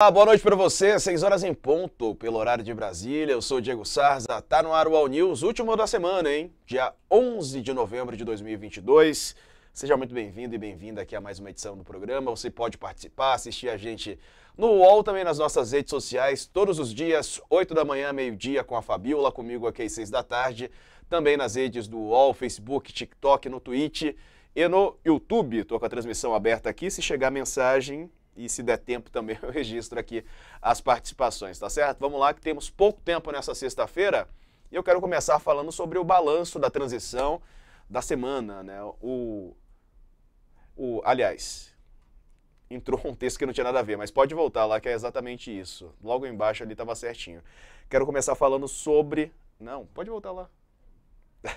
Ah, boa noite para você, 6 horas em ponto, pelo horário de Brasília. Eu sou Diego Sarza, tá no ar o All News, último da semana, hein? Dia 11 de novembro de 2022. Seja muito bem-vindo e bem-vinda aqui a mais uma edição do programa. Você pode participar, assistir a gente no UOL, também nas nossas redes sociais, todos os dias, 8 da manhã, meio-dia, com a Fabiola, comigo aqui às 6 da tarde. Também nas redes do UOL, Facebook, TikTok, no Twitch e no YouTube. Estou com a transmissão aberta aqui. Se chegar mensagem, e se der tempo também eu registro aqui as participações, tá certo? Vamos lá que temos pouco tempo nessa sexta-feira e eu quero começar falando sobre o balanço da transição da semana, né? O, o, aliás, entrou um texto que não tinha nada a ver, mas pode voltar lá que é exatamente isso. Logo embaixo ali estava certinho. Quero começar falando sobre... Não, pode voltar lá.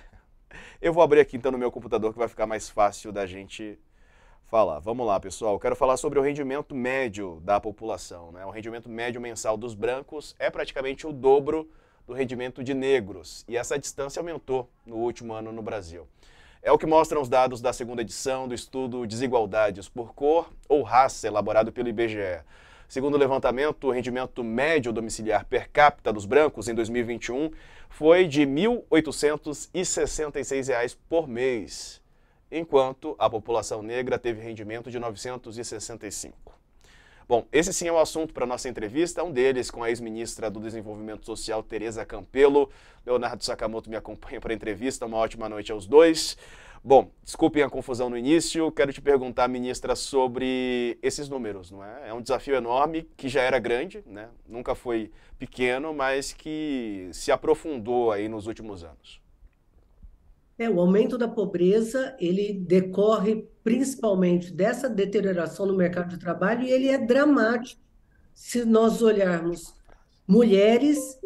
eu vou abrir aqui então no meu computador que vai ficar mais fácil da gente fala Vamos lá, pessoal. Quero falar sobre o rendimento médio da população. Né? O rendimento médio mensal dos brancos é praticamente o dobro do rendimento de negros. E essa distância aumentou no último ano no Brasil. É o que mostram os dados da segunda edição do estudo Desigualdades por Cor ou Raça, elaborado pelo IBGE. Segundo o levantamento, o rendimento médio domiciliar per capita dos brancos em 2021 foi de R$ 1.866 por mês enquanto a população negra teve rendimento de 965. Bom, esse sim é o assunto para nossa entrevista, um deles com a ex-ministra do Desenvolvimento Social, Tereza Campelo. Leonardo Sakamoto me acompanha para a entrevista, uma ótima noite aos dois. Bom, desculpem a confusão no início, quero te perguntar, ministra, sobre esses números, não é? É um desafio enorme, que já era grande, né? nunca foi pequeno, mas que se aprofundou aí nos últimos anos. É, o aumento da pobreza, ele decorre principalmente dessa deterioração no mercado de trabalho e ele é dramático se nós olharmos mulheres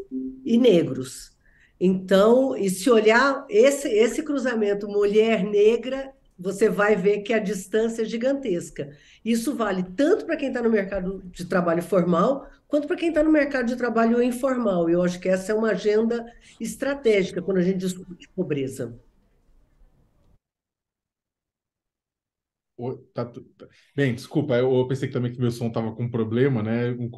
e negros. Então, e se olhar esse, esse cruzamento mulher-negra, você vai ver que a distância é gigantesca. Isso vale tanto para quem está no mercado de trabalho formal, quanto para quem está no mercado de trabalho informal. Eu acho que essa é uma agenda estratégica quando a gente discute pobreza. Tá, tá, Bem, desculpa, eu pensei também que meu som estava com um problema, né? Um,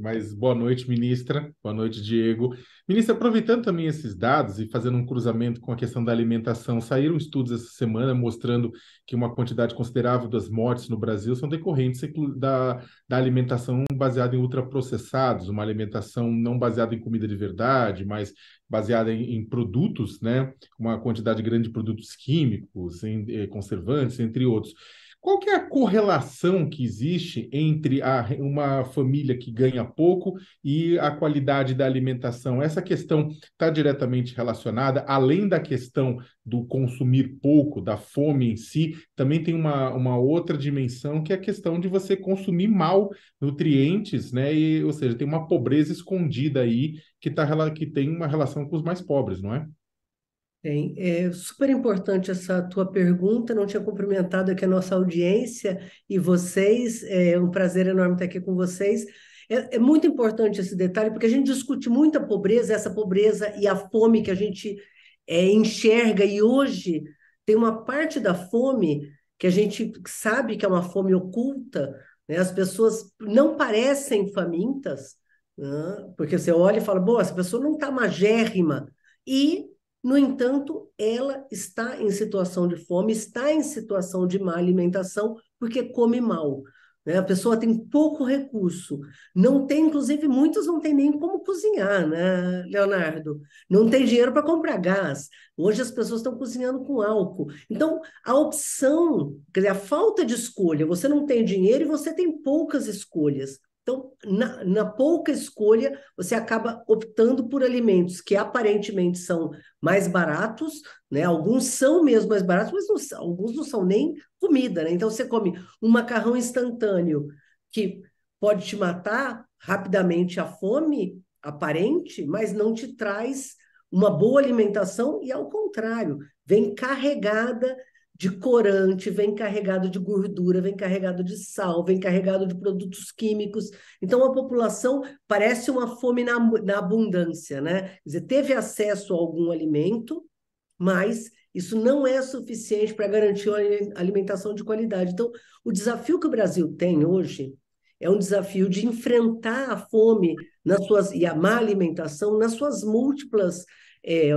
mas boa noite, ministra. Boa noite, Diego. Ministra, aproveitando também esses dados e fazendo um cruzamento com a questão da alimentação, saíram estudos essa semana mostrando que uma quantidade considerável das mortes no Brasil são decorrentes da, da alimentação baseada em ultraprocessados, uma alimentação não baseada em comida de verdade, mas baseada em, em, produtos, né? uma quantidade grande de produtos químicos, em, eh, conservantes, entre outros. Qual que é a correlação que existe entre a, uma família que ganha pouco e a qualidade da alimentação? Essa questão está diretamente relacionada, além da questão do consumir pouco, da fome em si, também tem uma, uma outra dimensão que é a questão de você consumir mal nutrientes, né? E, ou seja, tem uma pobreza escondida aí que, tá, que tem uma relação com os mais pobres, não é? Bem, É super importante essa tua pergunta. Não tinha cumprimentado aqui a nossa audiência e vocês. É um prazer enorme estar aqui com vocês. É, é muito importante esse detalhe, porque a gente discute muito a pobreza, essa pobreza e a fome que a gente é, enxerga. E hoje tem uma parte da fome que a gente sabe que é uma fome oculta. Né? As pessoas não parecem famintas, né? porque você olha e fala: bom, essa pessoa não está magérrima. E no entanto, ela está em situação de fome, está em situação de má alimentação, porque come mal. Né? A pessoa tem pouco recurso, não tem, inclusive, muitos não têm nem como cozinhar, né, Leonardo? Não tem dinheiro para comprar gás. Hoje as pessoas estão cozinhando com álcool. Então, a opção, quer dizer, a falta de escolha, você não tem dinheiro e você tem poucas escolhas. Então, na, na, pouca escolha, você acaba optando por alimentos que aparentemente são mais baratos, né? Alguns são mesmo mais baratos, mas não, alguns não são nem comida, né? Então, você come um macarrão instantâneo que pode te matar rapidamente a fome aparente, mas não te traz uma boa alimentação e, ao contrário, vem carregada de corante, vem carregado de gordura, vem carregado de sal, vem carregado de produtos químicos. Então, a população parece uma fome na, na abundância, né? Quer dizer, teve acesso a algum alimento, mas isso não é suficiente para garantir uma alimentação de qualidade. Então, o desafio que o Brasil tem hoje é um desafio de enfrentar a fome nas suas, e a má alimentação nas suas múltiplas é,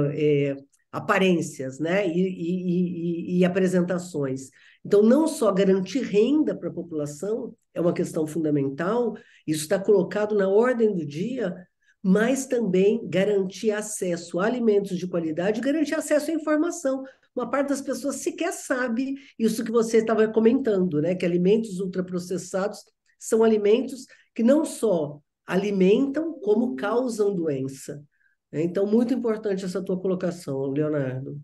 é, aparências né? E, e, e, e apresentações. Então, não só garantir renda para a população é uma questão fundamental, isso está colocado na ordem do dia, mas também garantir acesso a alimentos de qualidade, garantir acesso à informação. Uma parte das pessoas sequer sabe isso que você estava comentando, né? Que alimentos ultraprocessados são alimentos que não só alimentam, como causam doença. É, então, muito importante essa tua colocação, Leonardo.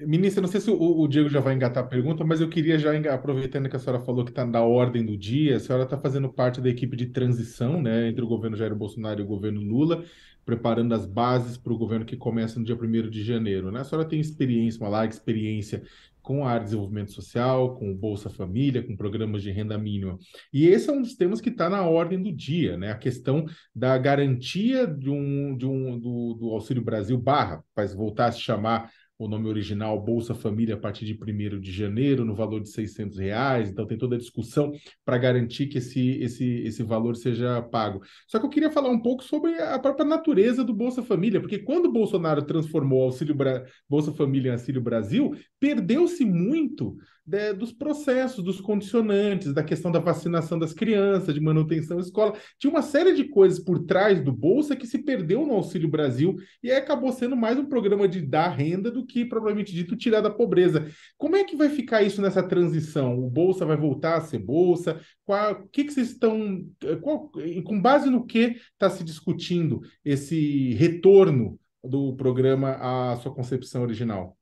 Ministra, não sei se o, Diego já vai engatar a pergunta, mas eu queria já, aproveitando que a senhora falou que está na ordem do dia, a senhora está fazendo parte da equipe de transição né, entre o governo Jair Bolsonaro e o governo Lula, preparando as bases para o governo que começa no dia 1 de janeiro. Né? A senhora tem experiência, uma larga experiência com a área de desenvolvimento social, com o Bolsa Família, com programas de renda mínima. E esse é um dos temas que está na ordem do dia, né? A questão da garantia de um, de um do, do Auxílio Brasil barra, faz voltar a se chamar o nome original Bolsa Família a partir de 1 de janeiro, no valor de 600 reais. Então, tem toda a discussão para garantir que esse, esse, esse valor seja pago. Só que eu queria falar um pouco sobre a própria natureza do Bolsa Família, porque quando o Bolsonaro transformou o auxílio Bra... Bolsa Família em Auxílio Brasil, perdeu-se muito de, né, dos processos, dos condicionantes, da questão da vacinação das crianças, de manutenção da escola. Tinha uma série de coisas por trás do Bolsa que se perdeu no Auxílio Brasil e acabou sendo mais um programa de dar renda do que, propriamente dito, tirar da pobreza. Como é que vai ficar isso nessa transição? O Bolsa vai voltar a ser Bolsa? Qual, que, que vocês estão. Qual, com base no que está se discutindo esse retorno do programa à sua concepção original?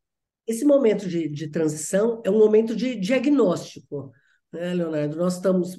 Esse momento de, de transição é um momento de diagnóstico, né, Leonardo? Nós estamos,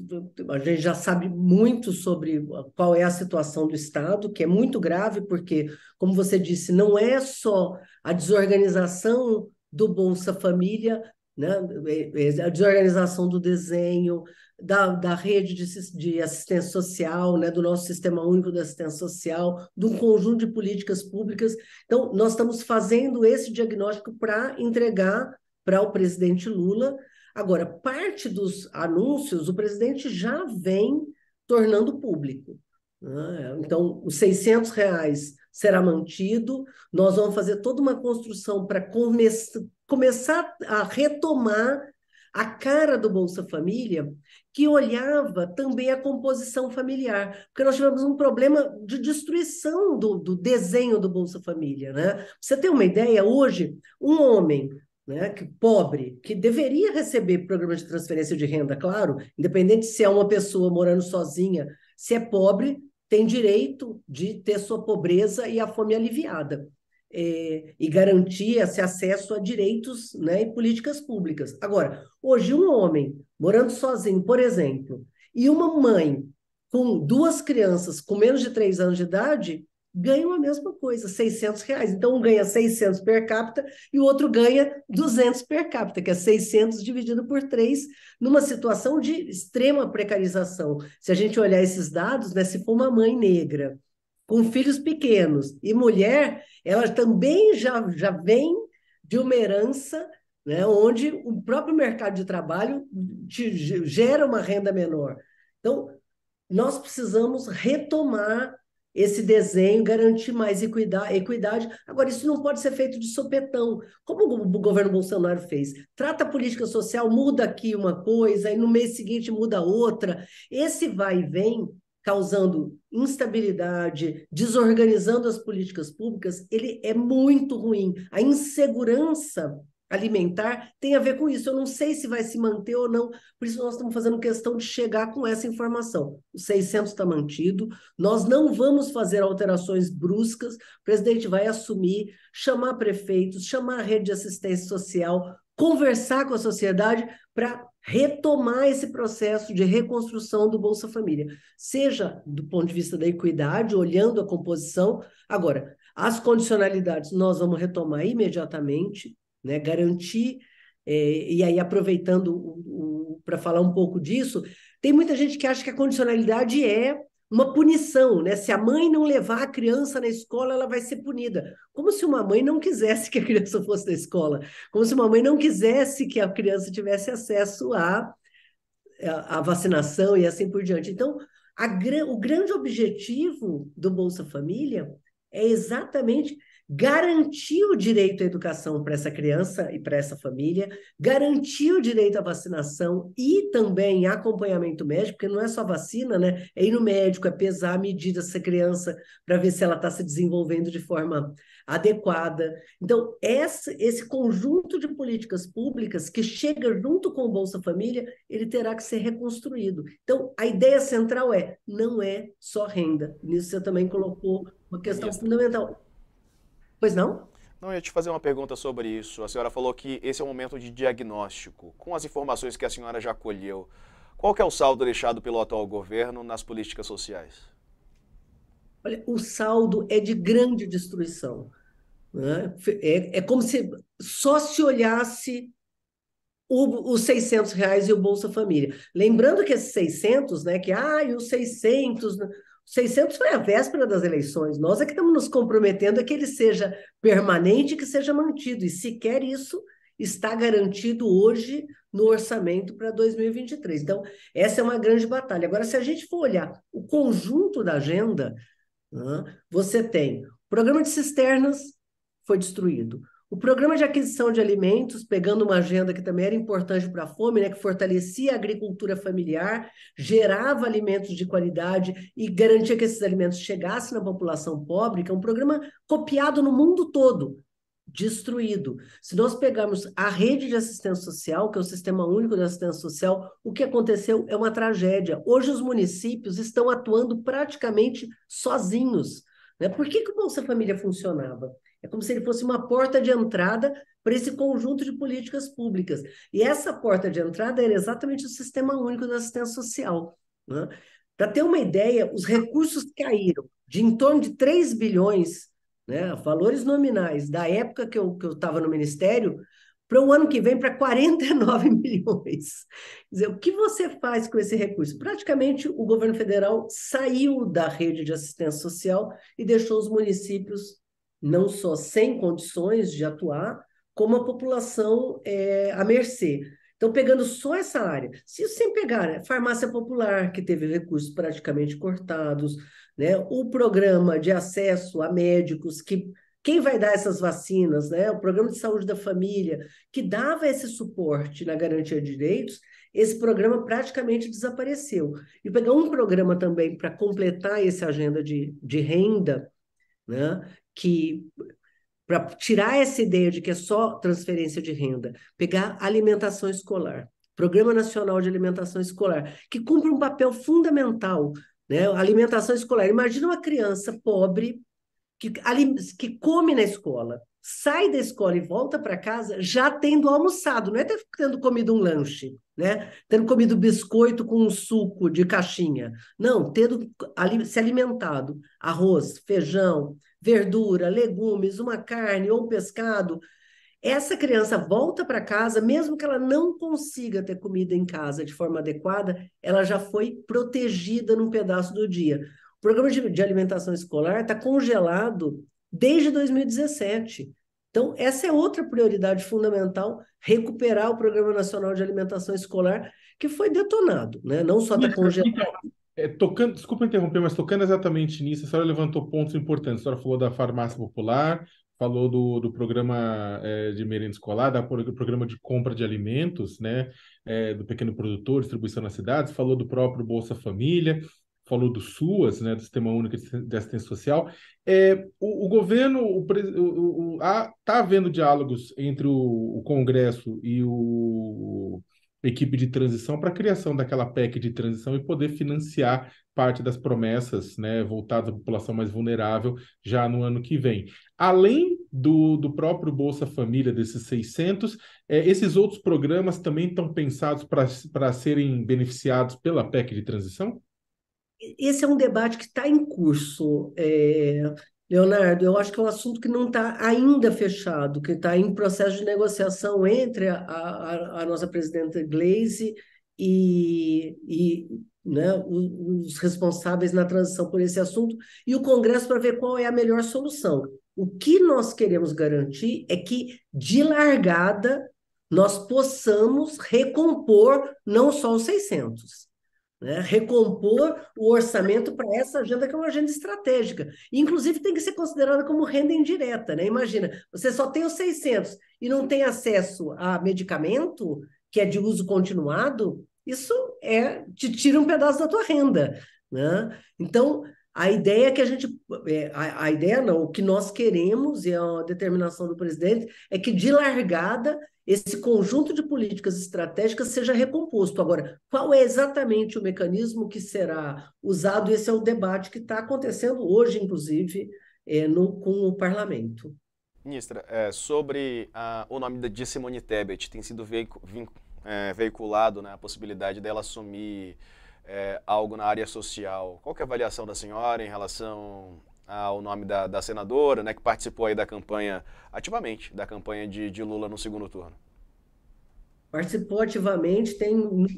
a gente já sabe muito sobre qual é a situação do Estado, que é muito grave, porque, como você disse, não é só a desorganização do Bolsa Família né? É, é a desorganização do desenho, da, da rede de, de assistência social, né? do nosso sistema único de assistência social, de um conjunto de políticas públicas. Então, nós estamos fazendo esse diagnóstico para entregar para o presidente Lula. Agora, parte dos anúncios o presidente já vem tornando público. Né? Então, os 600 reais será mantido, nós vamos fazer toda uma construção para começar a retomar a cara do Bolsa Família, que olhava também a composição familiar, porque nós tivemos um problema de destruição do, do desenho do Bolsa Família. Né? você tem uma ideia, hoje, um homem né, que, pobre, que deveria receber programa de transferência de renda, claro, independente se é uma pessoa morando sozinha, se é pobre, tem direito de ter sua pobreza e a fome aliviada é, e garantir esse acesso a direitos né, e políticas públicas. Agora, hoje, um homem morando sozinho, por exemplo, e uma mãe com duas crianças com menos de três anos de idade ganham a mesma coisa, 600 reais. Então, um ganha 600 per capita e o outro ganha 200 per capita, que é 600 dividido por 3, numa situação de extrema precarização. Se a gente olhar esses dados, né, se for uma mãe negra com filhos pequenos. E mulher, ela também já, já vem de uma herança né, onde o próprio mercado de trabalho te, gera uma renda menor. Então, nós precisamos retomar esse desenho, garantir mais equidade. Agora, isso não pode ser feito de sopetão, como o governo Bolsonaro fez. Trata a política social, muda aqui uma coisa, e no mês seguinte muda outra. Esse vai e vem causando instabilidade, desorganizando as políticas públicas, ele é muito ruim. A insegurança alimentar tem a ver com isso. Eu não sei se vai se manter ou não, por isso nós estamos fazendo questão de chegar com essa informação. O 600 está mantido, nós não vamos fazer alterações bruscas, o presidente vai assumir, chamar prefeitos, chamar a rede de assistência social, conversar com a sociedade para retomar esse processo de reconstrução do Bolsa Família, seja do ponto de vista da equidade, olhando a composição. Agora, as condicionalidades nós vamos retomar imediatamente, né? garantir, é, e aí aproveitando para falar um pouco disso, tem muita gente que acha que a condicionalidade é uma punição, né? Se a mãe não levar a criança na escola, ela vai ser punida. Como se uma mãe não quisesse que a criança fosse na escola, como se uma mãe não quisesse que a criança tivesse acesso à, é, à vacinação e assim por diante. Então, a, o grande objetivo do Bolsa Família é exatamente garantir o direito à educação para essa criança e para essa família, garantir o direito à vacinação e também acompanhamento médico, porque não é só vacina, né? É ir no médico, é pesar a medida dessa criança para ver se ela está se desenvolvendo de forma adequada. Então, esse, esse conjunto de políticas públicas que chega junto com o Bolsa Família, ele terá que ser reconstruído. Então, a ideia central é, não é só renda. Nisso você também colocou uma questão fundamental Pois não? Não, eu ia te fazer uma pergunta sobre isso. A senhora falou que esse é o momento de diagnóstico. Com as informações que a senhora já colheu, qual é o saldo deixado pelo atual governo nas políticas sociais? Olha, o saldo é de grande destruição. Né? É, é como se só se olhasse os 600 reais e o Bolsa Família. Lembrando que esses 600, né, que ah, e os 600... Né? 600 foi a véspera das eleições. Nós é que estamos nos comprometendo a que ele seja permanente, que seja mantido. E sequer isso está garantido hoje no orçamento para 2023. Então, essa é uma grande batalha. Agora, se a gente for olhar o conjunto da agenda, você tem o programa de cisternas foi destruído, o programa de aquisição de alimentos, pegando uma agenda que também era importante para a fome, né, que fortalecia a agricultura familiar, gerava alimentos de qualidade e garantia que esses alimentos chegassem na população pobre, que é um programa copiado no mundo todo, destruído. Se nós pegarmos a rede de assistência social, que é o sistema único de assistência social, o que aconteceu é uma tragédia. Hoje os municípios estão atuando praticamente sozinhos. Né? Por que, que o Bolsa Família funcionava? É como se ele fosse uma porta de entrada para esse conjunto de políticas públicas. E essa porta de entrada era exatamente o Sistema Único da Assistência Social. Né? Para ter uma ideia, os recursos caíram de em torno de 3 bilhões, né, valores nominais, da época que eu estava no Ministério, para o ano que vem para 49 milhões. Quer dizer, o que você faz com esse recurso? Praticamente o governo federal saiu da rede de assistência social e deixou os municípios não só sem condições de atuar, como a população é, à mercê. Então, pegando só essa área, se sem pegar né, farmácia popular, que teve recursos praticamente cortados, né? o programa de acesso a médicos, que quem vai dar essas vacinas, né? o programa de saúde da família, que dava esse suporte na garantia de direitos, esse programa praticamente desapareceu. E pegar um programa também para completar essa agenda de, de renda, né? que para tirar essa ideia de que é só transferência de renda, pegar alimentação escolar, Programa Nacional de Alimentação Escolar, que cumpre um papel fundamental, né? Alimentação escolar. Imagina uma criança pobre que, que come na escola, sai da escola e volta para casa já tendo almoçado, não é tendo comido um lanche, né? Tendo comido biscoito com um suco de caixinha. Não, tendo se alimentado, arroz, feijão, verdura, legumes, uma carne ou um pescado, essa criança volta para casa, mesmo que ela não consiga ter comida em casa de forma adequada, ela já foi protegida num pedaço do dia. O programa de, alimentação escolar está congelado desde 2017. Então, essa é outra prioridade fundamental: recuperar o Programa Nacional de Alimentação Escolar, que foi detonado, né? não só está congelado, então, é, tocando, desculpa interromper, mas tocando exatamente nisso, a senhora levantou pontos importantes. A senhora falou da farmácia popular, falou do, do programa é, de merenda escolar, da, do programa de compra de alimentos, né, é, do pequeno produtor, distribuição nas cidades, falou do próprio Bolsa Família, falou do SUAS, né, do Sistema Único de Assistência Social. É, o, o governo está havendo diálogos entre o, o Congresso e o, equipe de transição para a criação daquela PEC de transição e poder financiar parte das promessas né, voltadas à população mais vulnerável já no ano que vem. Além do, do próprio Bolsa Família, desses 600, é, esses outros programas também estão pensados para serem beneficiados pela PEC de transição? Esse é um debate que está em curso. É, Leonardo, eu acho que é um assunto que não está ainda fechado, que está em processo de negociação entre a, a, a nossa presidenta Glaze e, e né, os, os responsáveis na transição por esse assunto e o Congresso para ver qual é a melhor solução. O que nós queremos garantir é que, de largada, nós possamos recompor não só os 600, né? recompor o orçamento para essa agenda, que é uma agenda estratégica. E, inclusive, tem que ser considerada como renda indireta. Né? Imagina, você só tem os 600 e não tem acesso a medicamento, que é de uso continuado, isso é te tira um pedaço da tua renda. Né? Então, a ideia é que a gente. É, a, a ideia não, o que nós queremos, e é uma determinação do presidente, é que de largada esse conjunto de políticas estratégicas seja recomposto. Agora, qual é exatamente o mecanismo que será usado? Esse é o debate que está acontecendo hoje, inclusive, é, no, com o parlamento. Ministra, é, sobre a, o nome de Simone Tebet, tem sido veicu, vin, é, veiculado né, a possibilidade dela assumir é, algo na área social. Qual é a avaliação da senhora em relação ao nome da, da, senadora, né, que participou aí da campanha, ativamente, da campanha de, de Lula no segundo turno? Participou ativamente, tem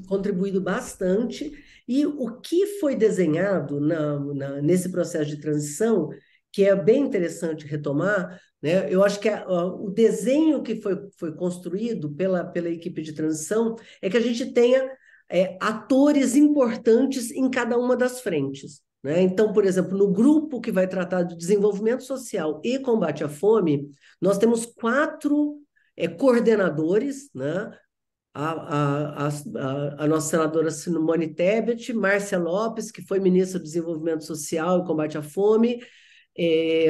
contribuído bastante. E o que foi desenhado na, na, nesse processo de transição, que é bem interessante retomar, né? eu acho que a, a, o desenho que foi, foi construído pela, pela equipe de transição é que a gente tenha é, atores importantes em cada uma das frentes. Né? Então, por exemplo, no grupo que vai tratar de desenvolvimento social e combate à fome, nós temos quatro é, coordenadores, né? A, a, a, a, nossa senadora Simone Tebet, Márcia Lopes, que foi ministra do Desenvolvimento Social e Combate à Fome, é,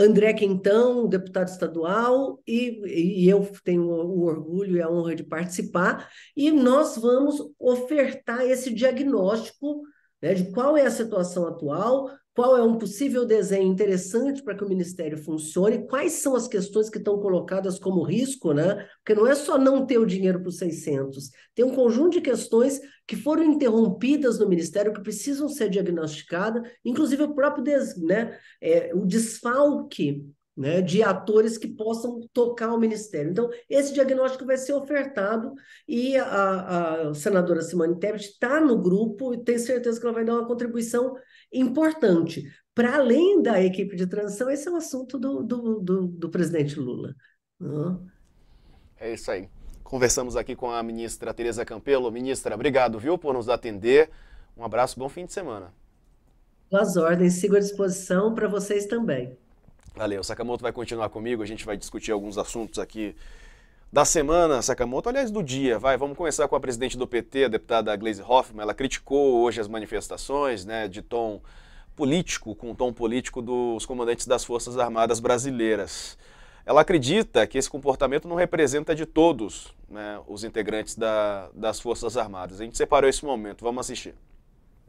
André Quintão, deputado estadual, e, e eu tenho o orgulho e a honra de participar, e nós vamos ofertar esse diagnóstico né, de qual é a situação atual, qual é um possível desenho interessante para que o Ministério funcione, quais são as questões que estão colocadas como risco, né? Porque não é só não ter o dinheiro para os 600, tem um conjunto de questões que foram interrompidas no Ministério, que precisam ser diagnosticadas, inclusive o próprio des, né, é, o desfalque né, de atores que possam tocar o ministério. Então, esse diagnóstico vai ser ofertado e a, a senadora Simone Tebet está no grupo e tenho certeza que ela vai dar uma contribuição importante. Para além da equipe de transição, esse é o um assunto do, do, do, do presidente Lula. Uhum. É isso aí. Conversamos aqui com a ministra Tereza Campelo. Ministra, obrigado, viu, por nos atender. Um abraço, bom fim de semana. Boas ordens, sigo à disposição para vocês também. Valeu, Sakamoto vai continuar comigo, a gente vai discutir alguns assuntos aqui da semana, Sakamoto, aliás, do dia, vai, vamos começar com a presidente do PT, a deputada Gleisi Hoffmann, ela criticou hoje as manifestações, né, de tom político, com tom político dos comandantes das Forças Armadas Brasileiras. Ela acredita que esse comportamento não representa de todos né, os integrantes da, das Forças Armadas. A gente separou esse momento, vamos assistir.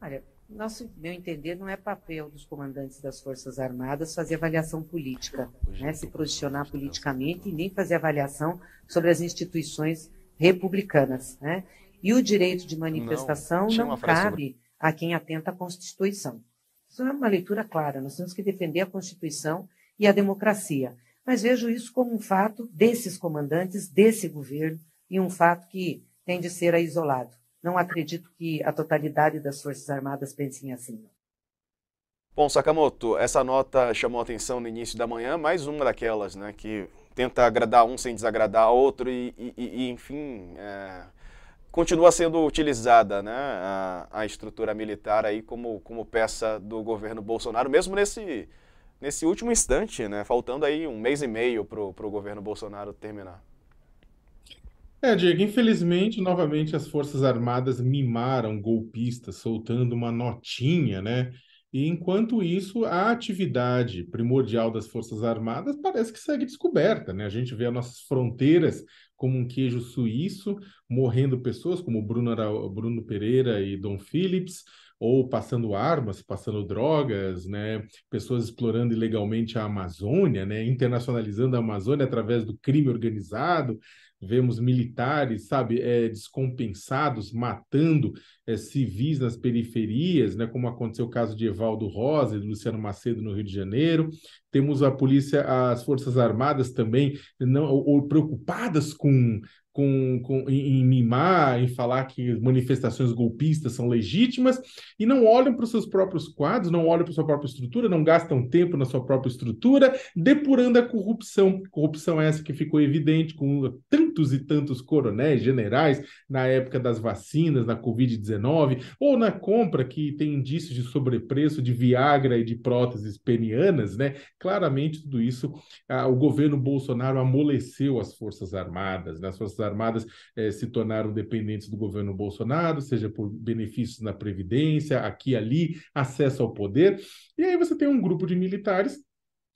Olha, nosso meu entender, não é papel dos comandantes das Forças Armadas fazer avaliação política, né? se posicionar politicamente e nem fazer avaliação sobre as instituições republicanas. Né? E o direito de manifestação não, não cabe a quem atenta à Constituição. Isso é uma leitura clara, nós temos que defender a Constituição e a democracia. Mas vejo isso como um fato desses comandantes, desse governo, e um fato que tem de ser isolado. Não acredito que a totalidade das Forças Armadas pensem assim. Bom, Sakamoto, essa nota chamou atenção no início da manhã, mais uma daquelas, né, que tenta agradar um sem desagradar outro e, e, e enfim, é, continua sendo utilizada, né, a, a, estrutura militar aí como, como peça do governo Bolsonaro, mesmo nesse, nesse último instante, né, faltando aí um mês e meio para o governo Bolsonaro terminar. É, Diego, infelizmente, novamente as Forças Armadas mimaram golpistas, soltando uma notinha, né? E enquanto isso, a atividade primordial das Forças Armadas parece que segue descoberta, né? A gente vê as nossas fronteiras como um queijo suíço, morrendo pessoas como Bruno, Bruno Pereira e Dom Phillips, ou passando armas, passando drogas, né? pessoas explorando ilegalmente a Amazônia, né? internacionalizando a Amazônia através do crime organizado vemos militares, sabe, é, descompensados, matando é, civis nas periferias, né, como aconteceu o caso de Evaldo Rosa e Luciano Macedo no Rio de Janeiro. Temos a polícia, as forças armadas também não ou, ou preocupadas com com, com, em, em, mimar, em falar que manifestações golpistas são legítimas, e não olham para os seus próprios quadros, não olham para a sua própria estrutura, não gastam tempo na sua própria estrutura, depurando a corrupção. Corrupção é essa que ficou evidente com tantos e tantos coronéis, generais, na época das vacinas, na Covid-19, ou na compra que tem indícios de sobrepreço de Viagra e de próteses penianas, né? Claramente, tudo isso, ah, o governo Bolsonaro amoleceu as Forças Armadas, né? as Forças Armadas eh, se tornaram dependentes do governo Bolsonaro, seja por benefícios na Previdência, aqui ali, acesso ao poder. E aí você tem um grupo de militares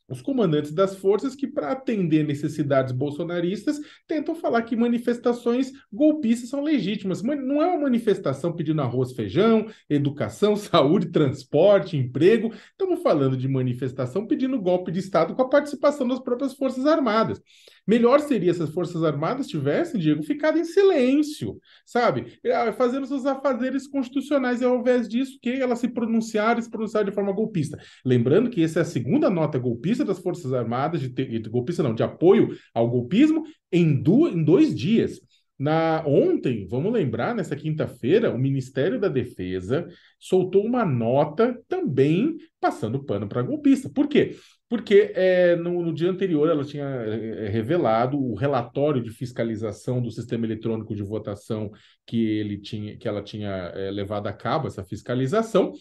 os comandantes das forças que, para atender necessidades bolsonaristas, tentam falar que manifestações golpistas são legítimas. Não é uma manifestação pedindo arroz, feijão, educação, saúde, transporte, emprego. Estamos falando de manifestação pedindo golpe de Estado com a participação das próprias Forças Armadas. Melhor seria se as Forças Armadas tivessem, Diego, ficado em silêncio, sabe? Ah, fazendo seus afazeres constitucionais, e ao invés disso, que elas se pronunciaram e se pronunciaram de forma golpista. Lembrando que essa é a segunda nota golpista das Forças Armadas, de, de golpista não, de apoio ao golpismo, em, em dois dias. Na ontem, vamos lembrar, nessa quinta-feira, o Ministério da Defesa soltou uma nota também passando pano para golpista. Por quê? porque é, no, no, dia anterior ela tinha é, é, revelado o relatório de fiscalização do sistema eletrônico de votação que, ele tinha, que ela tinha é, levado a cabo, essa fiscalização.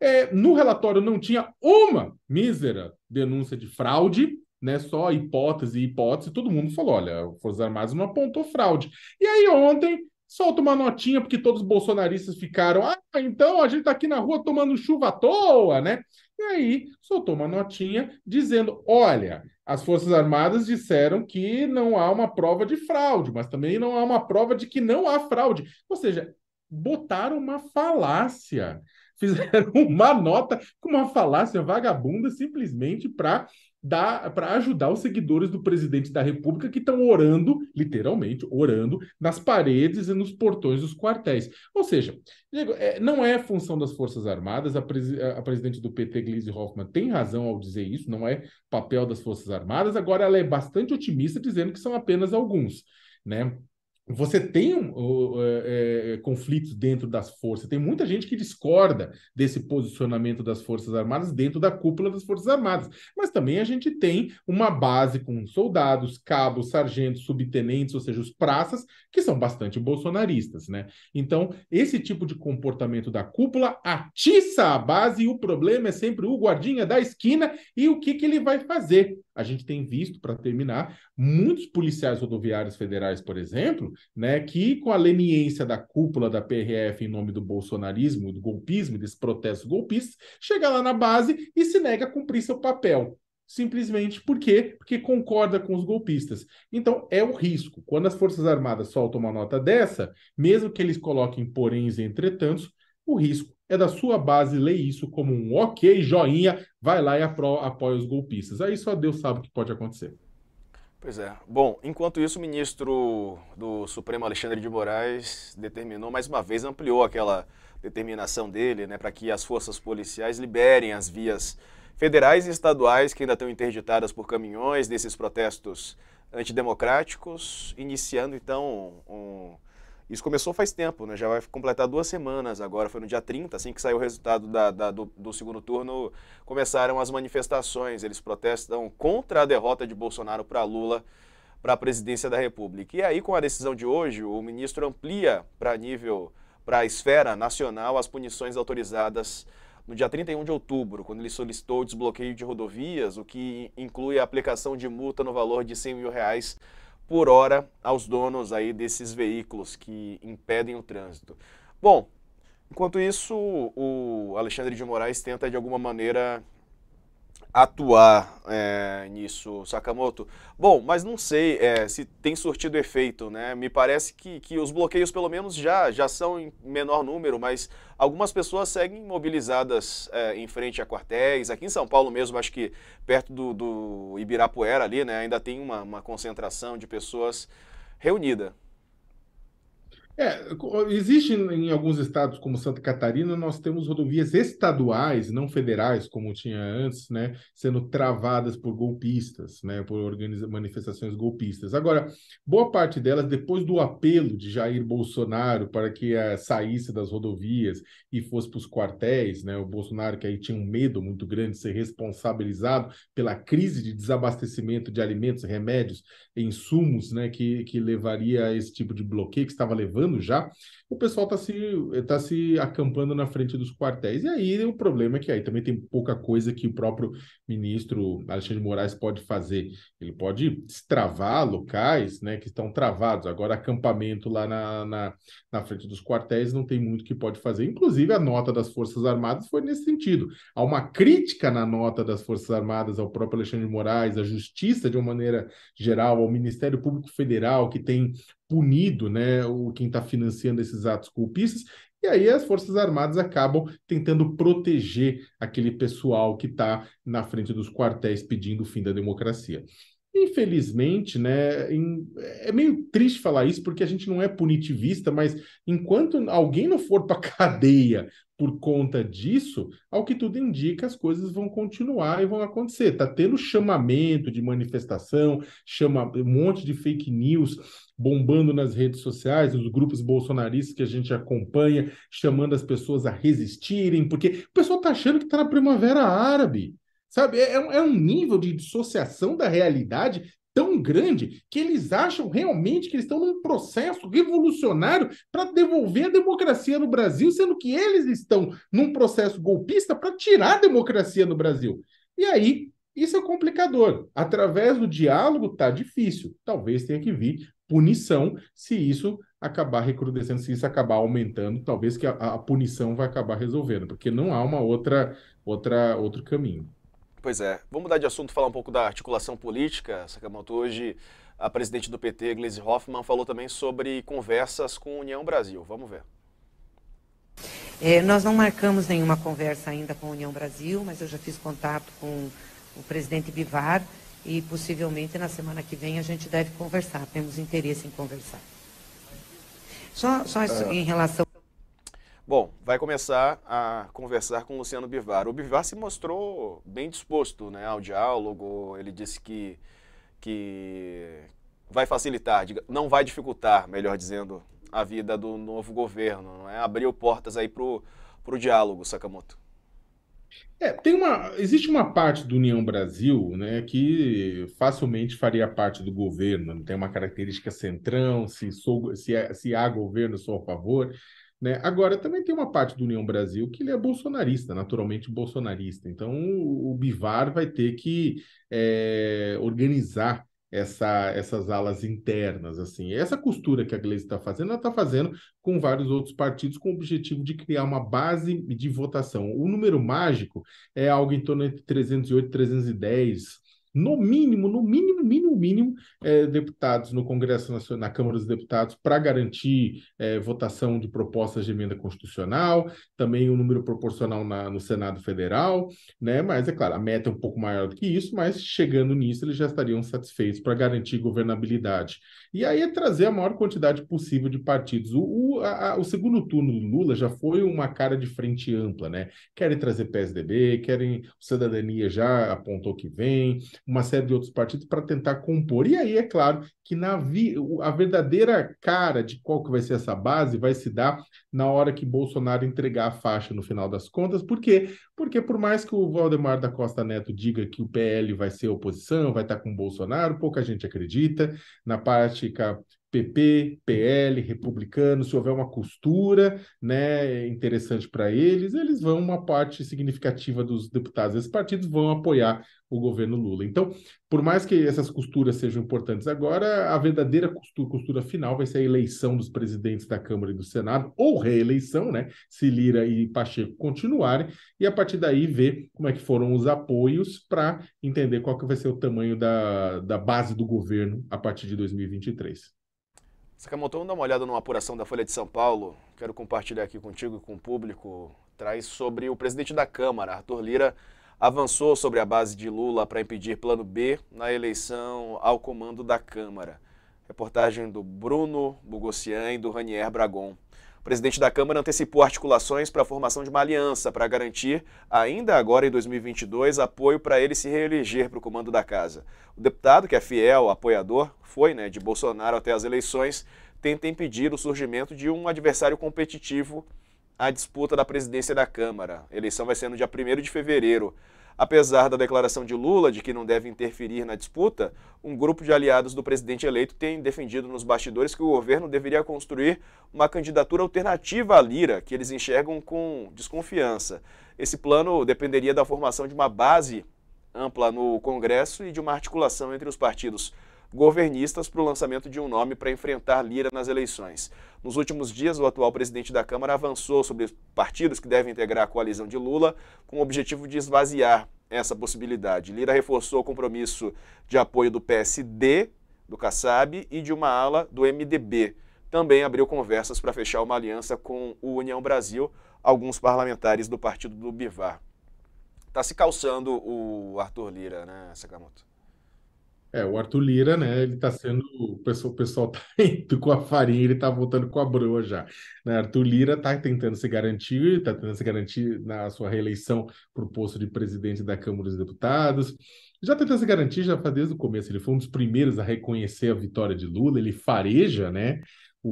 É, no relatório não tinha uma mísera denúncia de fraude, né? Só hipótese e hipótese. Todo mundo falou: olha, Forças Armadas não apontou fraude. E aí ontem solta uma notinha, porque todos os bolsonaristas ficaram, ah, então a gente está aqui na rua tomando chuva à toa, né? E aí soltou uma notinha dizendo: olha, as Forças Armadas disseram que não há uma prova de fraude, mas também não há uma prova de que não há fraude. Ou seja, botaram uma falácia. Fizeram uma nota com uma falácia vagabunda simplesmente para para ajudar os seguidores do presidente da República que estão orando, literalmente, orando, nas paredes e nos portões dos quartéis. Ou seja, é, não é função das Forças Armadas, a, presi a presidente do PT, Gleisi Hoffmann, tem razão ao dizer isso, não é papel das Forças Armadas, agora ela é bastante otimista dizendo que são apenas alguns. Né? você tem um, uh, uh, uh, é, é, conflitos dentro das forças. Tem muita gente que discorda desse posicionamento das Forças Armadas dentro da cúpula das Forças Armadas. Mas também a gente tem uma base com soldados, cabos, sargentos, subtenentes, ou seja, os praças, que são bastante bolsonaristas. Né? Então, esse tipo de comportamento da cúpula atiça a base e o problema é sempre o guardinha da esquina e o que, que ele vai fazer a gente tem visto, para terminar, muitos policiais rodoviários federais, por exemplo, né, que com a leniência da cúpula da PRF em nome do bolsonarismo, do golpismo, desse protesto golpista, chega lá na base e se nega a cumprir seu papel simplesmente porque porque concorda com os golpistas. Então é o risco. Quando as Forças Armadas soltam uma nota dessa, mesmo que eles coloquem poréns entretantos, o risco é da sua base leia isso como um ok, joinha, vai lá e apoia os golpistas. Aí só Deus sabe o que pode acontecer. Pois é. Bom, enquanto isso, o ministro do Supremo Alexandre de Moraes determinou mais uma vez, ampliou aquela determinação dele, né, para que as forças policiais liberem as vias federais e estaduais que ainda estão interditadas por caminhões desses protestos antidemocráticos, iniciando então um isso começou faz tempo, né? já vai completar duas semanas agora, foi no dia 30, assim que saiu o resultado da, da, do, do, segundo turno, começaram as manifestações, eles protestam contra a derrota de Bolsonaro para Lula para a presidência da República. E aí, com a decisão de hoje, o ministro amplia para nível, para a esfera nacional, as punições autorizadas no dia 31 de outubro, quando ele solicitou o desbloqueio de rodovias, o que inclui a aplicação de multa no valor de 100 mil reais por hora aos donos aí desses veículos que impedem o trânsito. Bom, enquanto isso, o Alexandre de Moraes tenta de alguma maneira atuar é, nisso, Sakamoto? Bom, mas não sei é, se tem surtido efeito, né? Me parece que, que os bloqueios, pelo menos, já, já são em menor número, mas algumas pessoas seguem mobilizadas é, em frente a quartéis. Aqui em São Paulo mesmo, acho que perto do, do Ibirapuera ali, né? Ainda tem uma, uma concentração de pessoas reunida. É, existe em alguns estados, como Santa Catarina, nós temos rodovias estaduais, não federais, como tinha antes, né, sendo travadas por golpistas, né, por organiza manifestações golpistas. Agora, boa parte delas, depois do apelo de Jair Bolsonaro para que eh, saísse das rodovias e fosse para os quartéis, né, o Bolsonaro que aí tinha um medo muito grande de ser responsabilizado pela crise de desabastecimento de alimentos, remédios, insumos, né, que, que levaria a esse tipo de bloqueio que estava levando já, o pessoal está se, tá se acampando na frente dos quartéis. E aí o problema é que aí também tem pouca coisa que o próprio ministro Alexandre de Moraes pode fazer. Ele pode destravar locais né, que estão travados. Agora, acampamento lá na, na, na frente dos quartéis não tem muito que pode fazer. Inclusive, a nota das Forças Armadas foi nesse sentido. Há uma crítica na nota das Forças Armadas ao próprio Alexandre de Moraes, à justiça de uma maneira geral, ao Ministério Público Federal, que tem punido, né, o quem está financiando esses atos culpistas, e aí as Forças Armadas acabam tentando proteger aquele pessoal que está na frente dos quartéis pedindo o fim da democracia. Infelizmente, né, em, é meio triste falar isso porque a gente não é punitivista, mas enquanto alguém não for para cadeia por conta disso, ao que tudo indica, as coisas vão continuar e vão acontecer. Tá tendo chamamento de manifestação, chama um monte de fake news bombando nas redes sociais, os grupos bolsonaristas que a gente acompanha, chamando as pessoas a resistirem, porque o pessoal tá achando que tá na primavera árabe. Sabe, é, é, é um nível de dissociação da realidade tão grande que eles acham realmente que eles estão num processo revolucionário para devolver a democracia no Brasil, sendo que eles estão num processo golpista para tirar a democracia no Brasil. E aí, isso é complicador. Através do diálogo está difícil. Talvez tenha que vir punição se isso acabar recrudescendo, se isso acabar aumentando, talvez que a, a punição vai acabar resolvendo, porque não há uma outra outra outro caminho. Pois é. Vamos mudar de assunto, falar um pouco da articulação política. Sakamoto, hoje a presidente do PT, Gleisi Hoffmann, falou também sobre conversas com a União Brasil. Vamos ver. É, nós não marcamos nenhuma conversa ainda com a União Brasil, mas eu já fiz contato com o presidente Bivar e possivelmente na semana que vem a gente deve conversar. Temos interesse em conversar. Só, só isso, é. em relação. Bom, vai começar a conversar com o Luciano Bivar. O Bivar se mostrou bem disposto né, ao diálogo, ele disse que, que vai facilitar, não vai dificultar, melhor dizendo, a vida do novo governo. É? Abriu portas aí para o diálogo, Sakamoto. É, tem uma, existe uma parte do União Brasil né, que facilmente faria parte do governo, tem uma característica centrão, se, sou, se, é, se há governo, sou a favor. Né? Agora, também tem uma parte do União Brasil que ele é bolsonarista, naturalmente bolsonarista. Então, o, Bivar vai ter que é, organizar essa, essas alas internas. assim Essa costura que a Gleisi está fazendo, ela está fazendo com vários outros partidos com o objetivo de criar uma base de votação. O número mágico é algo em torno de 308, 310 no mínimo, no mínimo, mínimo, mínimo, é, deputados no Congresso Nacional, na Câmara dos Deputados, para garantir é, votação de propostas de emenda constitucional, também um número proporcional na, no Senado Federal, né? Mas é claro, a meta é um pouco maior do que isso, mas chegando nisso, eles já estariam satisfeitos para garantir governabilidade. E aí é trazer a maior quantidade possível de partidos. O, o, a, o segundo turno do Lula já foi uma cara de frente ampla, né? Querem trazer PSDB, querem. Cidadania já apontou que vem, uma série de outros partidos para tentar compor. E aí é claro que na vi, a verdadeira cara de qual que vai ser essa base vai se dar na hora que Bolsonaro entregar a faixa no final das contas. Por quê? Porque por mais que o Valdemar da Costa Neto diga que o PL vai ser oposição, vai estar com Bolsonaro, pouca gente acredita. Na prática, PP, PL, republicano, se houver uma costura né, interessante para eles, eles vão, uma parte significativa dos deputados desses partidos vão apoiar o governo Lula. Então, por mais que essas costuras sejam importantes agora, a verdadeira costura, costura final vai ser a eleição dos presidentes da Câmara e do Senado, ou reeleição, né? Se Lira e Pacheco continuarem, e a partir daí ver como é que foram os apoios para entender qual que vai ser o tamanho da, da base do governo a partir de 2023. Sakamoto, vamos dar uma olhada numa apuração da Folha de São Paulo. Quero compartilhar aqui contigo e com o público. Traz sobre o presidente da Câmara, Arthur Lira, avançou sobre a base de Lula para impedir plano B na eleição ao comando da Câmara. Reportagem do Bruno Bugossian e do Ranier Bragon presidente da Câmara antecipou articulações para a formação de uma aliança para garantir, ainda agora em 2022, apoio para ele se reeleger para o comando da casa. O deputado, que é fiel apoiador, foi né, de Bolsonaro até as eleições, tenta impedir o surgimento de um adversário competitivo à disputa da presidência da Câmara. A eleição vai ser no dia 1 de fevereiro. Apesar da declaração de Lula de que não deve interferir na disputa, um grupo de aliados do presidente eleito tem defendido nos bastidores que o governo deveria construir uma candidatura alternativa à Lira, que eles enxergam com desconfiança. Esse plano dependeria da formação de uma base ampla no Congresso e de uma articulação entre os partidos governistas para o lançamento de um nome para enfrentar Lira nas eleições. Nos últimos dias, o atual presidente da Câmara avançou sobre os partidos que devem integrar a coalizão de Lula, com o objetivo de esvaziar essa possibilidade. Lira reforçou o compromisso de apoio do PSD, do Kassab e de uma ala do MDB. Também abriu conversas para fechar uma aliança com o União Brasil, alguns parlamentares do partido do Bivar. Está se calçando o Arthur Lira, né, Sakamoto? É, o Arthur Lira, né? Ele tá sendo. O pessoal, o pessoal tá indo com a farinha, ele tá voltando com a broa já. Né? Arthur Lira tá tentando se garantir, tá tentando se garantir na sua reeleição para o posto de presidente da Câmara dos Deputados. Já tentando se garantir, já faz desde o começo. Ele foi um dos primeiros a reconhecer a vitória de Lula, ele fareja, né?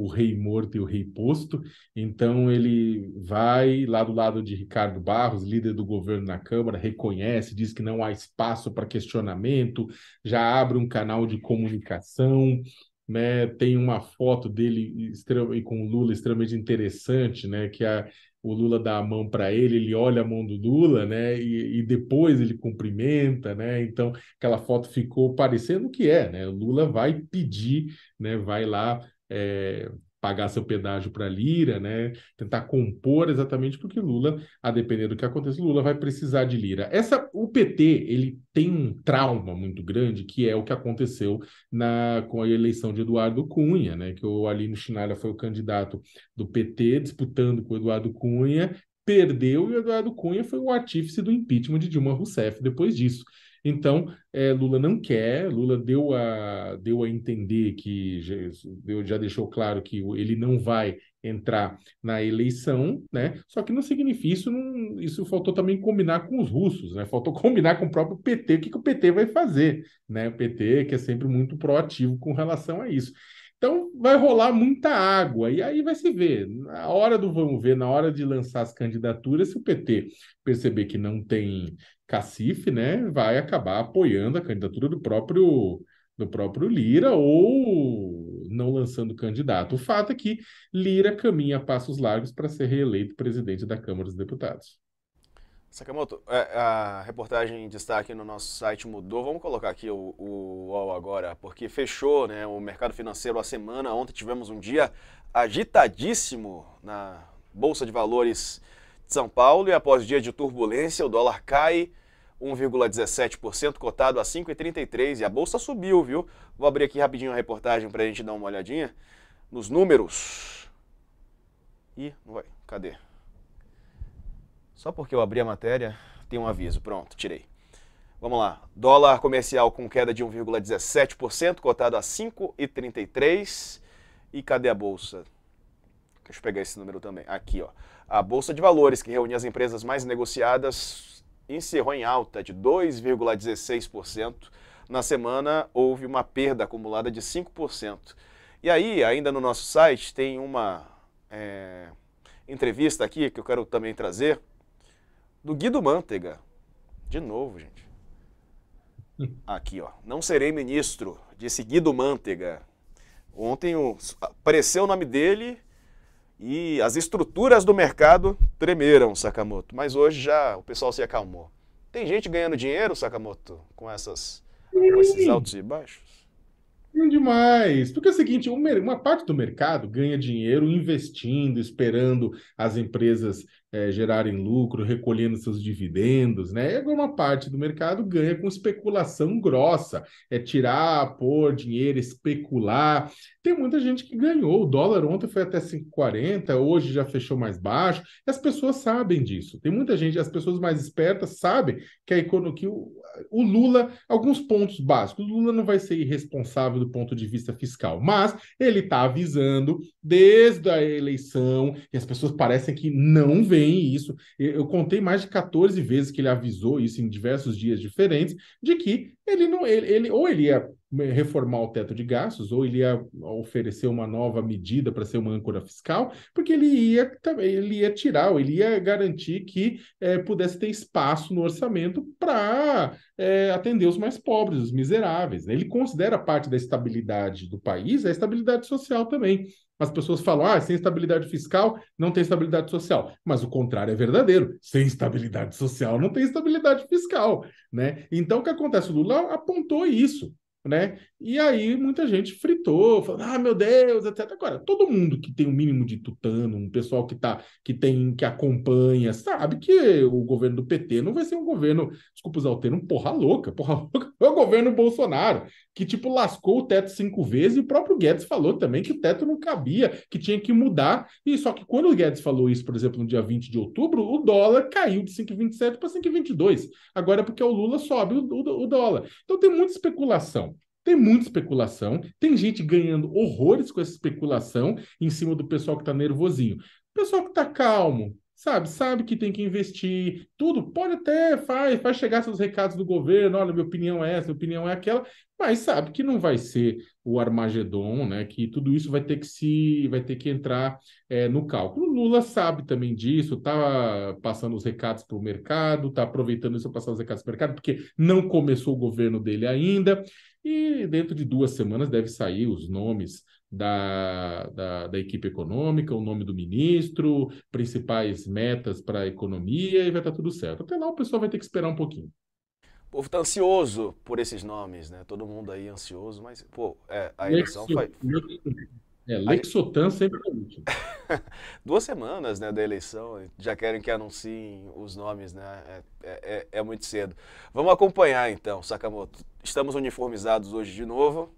o rei morto e o rei posto. Então ele vai lá do lado de Ricardo Barros, líder do governo na Câmara, reconhece, diz que não há espaço para questionamento, já abre um canal de comunicação. Né, tem uma foto dele e com o Lula extremamente interessante, né, que a, o Lula dá a mão para ele, ele olha a mão do Lula, né, e, e, depois ele cumprimenta, né, então aquela foto ficou parecendo que é, né, o Lula vai pedir, né, vai lá é, pagar seu pedágio para Lira, né? Tentar compor exatamente porque Lula, a depender do que aconteça, Lula vai precisar de Lira. Essa, o PT, ele tem um trauma muito grande que é o que aconteceu na com a eleição de Eduardo Cunha, né? Que o Alino chinalha foi o candidato do PT disputando com o Eduardo Cunha, perdeu e o Eduardo Cunha foi o artífice do impeachment de Dilma Rousseff depois disso. Então, é, Lula não quer, Lula deu a, deu a entender que já, deu, já deixou claro que ele não vai entrar na eleição, né? Só que não significa isso, não, isso faltou também combinar com os russos, né? Faltou combinar com o próprio PT o que, que o PT vai fazer, né? O PT que é sempre muito proativo com relação a isso. Então vai rolar muita água e aí vai se ver. Na hora do vamos ver, na hora de lançar as candidaturas, se o PT perceber que não tem cacife, né, vai acabar apoiando a candidatura do próprio do próprio Lira ou não lançando candidato. O fato é que Lira caminha a passos largos para ser reeleito presidente da Câmara dos Deputados. Sakamoto, é, a reportagem em destaque no nosso site mudou. Vamos colocar aqui o, o UOL agora, porque fechou né, o mercado financeiro a semana. Ontem tivemos um dia agitadíssimo na Bolsa de Valores de São Paulo e após dia de turbulência, o dólar cai 1,17%, cotado a 5,33% e a Bolsa subiu, viu? Vou abrir aqui rapidinho a reportagem para a gente dar uma olhadinha nos números. E, vai, cadê? Só porque eu abri a matéria, tem um aviso. Pronto, tirei. Vamos lá. Dólar comercial com queda de 1,17%, cotado a 5,33. E cadê a bolsa? Deixa eu pegar esse número também. Aqui, ó. A bolsa de valores, que reúne as empresas mais negociadas, encerrou em alta de 2,16%. Na semana houve uma perda acumulada de 5%. E aí, ainda no nosso site, tem uma é, entrevista aqui que eu quero também trazer do Guido Mantega. De novo, gente. Aqui, ó. Não serei ministro, disse Guido Mantega. Ontem apareceu o nome dele e as estruturas do mercado tremeram, Sakamoto. Mas hoje já o pessoal se acalmou. Tem gente ganhando dinheiro, Sakamoto, com, essas, com esses altos e baixos? demais. Porque é o seguinte, uma parte do mercado ganha dinheiro investindo, esperando as empresas é, gerarem lucro, recolhendo seus dividendos, né? E Alguma parte do mercado ganha com especulação grossa, é tirar, pôr dinheiro, especular. Tem muita gente que ganhou. O dólar ontem foi até 5,40, hoje já fechou mais baixo. as pessoas sabem disso. Tem muita gente, as pessoas mais espertas sabem que a economia, que o Lula, alguns pontos básicos. O Lula não vai ser irresponsável do ponto de vista fiscal, mas ele está avisando desde a eleição, e as pessoas parecem que não veem isso. Eu contei mais de 14 vezes que ele avisou isso em diversos dias diferentes, de que ele não, ele, ele ou ele ia reformar o teto de gastos, ou ele ia oferecer uma nova medida para ser uma âncora fiscal, porque ele ia, ele ia tirar, ou ele ia garantir que é, pudesse ter espaço no orçamento para é, eh, atender os mais pobres, os miseráveis. Né? Ele considera parte da estabilidade do país a estabilidade social também. As pessoas falam, ah, sem estabilidade fiscal não tem estabilidade social. Mas o contrário é verdadeiro. Sem estabilidade social não tem estabilidade fiscal, né? Então, o que acontece? O Lula apontou isso né? E aí muita gente fritou, falou ah, meu Deus, etc. Agora, todo mundo que tem um mínimo de tutano, um pessoal que tá, que tem, que acompanha, sabe que o governo do PT não vai ser um governo, desculpa usar o termo, porra louca, porra louca, é o governo Bolsonaro que, tipo, lascou o teto cinco vezes, e o próprio Guedes falou também que o teto não cabia, que tinha que mudar. E só que quando o Guedes falou isso, por exemplo, no dia 20 de outubro, o dólar caiu de 5,27 para 5,22. Agora é porque o Lula sobe o, o, o dólar. Então tem muita especulação. Tem muita especulação, tem gente ganhando horrores com essa especulação em cima do pessoal que está nervosinho. O pessoal que está calmo, sabe? Sabe que tem que investir, tudo. Pode até, faz, faz chegar seus recados do governo, olha, minha opinião é essa, minha opinião é aquela, mas sabe que não vai ser o Armagedon, né? Que tudo isso vai ter que se, vai ter que entrar é, no cálculo. O Lula sabe também disso, tá passando os recados para o mercado, tá aproveitando isso para passar os recados para o mercado, porque não começou o governo dele ainda. E dentro de duas semanas deve sair os nomes da, da, da, equipe econômica, o nome do ministro, principais metas para a economia e vai estar tá tudo certo. Até lá o pessoal vai ter que esperar um pouquinho. O povo está ansioso por esses nomes, né? Todo mundo aí ansioso, mas, pô, é, a eleição Lexo... É, Lexotan sempre é Duas semanas né, da eleição, já querem que anunciem os nomes, né? É, é, é, é muito cedo. Vamos acompanhar então, Sakamoto. Estamos uniformizados hoje de novo.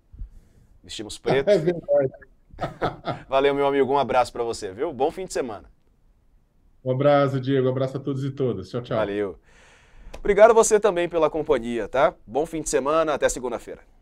Vestimos é preto. É verdade. Valeu, meu amigo. Um abraço para você, viu? Bom fim de semana. Um abraço, Diego. Um abraço a todos e todas. Tchau, tchau. Valeu. Obrigado você também pela companhia, tá? Bom fim de semana. Até segunda-feira.